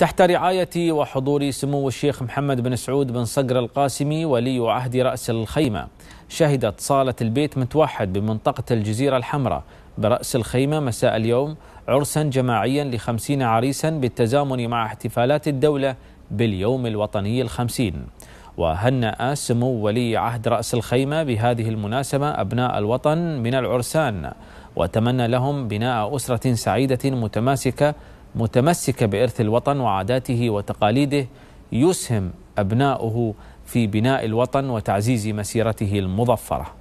تحت رعاية وحضور سمو الشيخ محمد بن سعود بن صقر القاسمي ولي عهد رأس الخيمة شهدت صالة البيت متوحد بمنطقة الجزيرة الحمراء برأس الخيمة مساء اليوم عرسا جماعيا لخمسين عريسا بالتزامن مع احتفالات الدولة باليوم الوطني الخمسين وهنأ سمو ولي عهد رأس الخيمة بهذه المناسبة أبناء الوطن من العرسان وتمنى لهم بناء أسرة سعيدة متماسكة متمسكة بإرث الوطن وعاداته وتقاليده يسهم أبناؤه في بناء الوطن وتعزيز مسيرته المظفره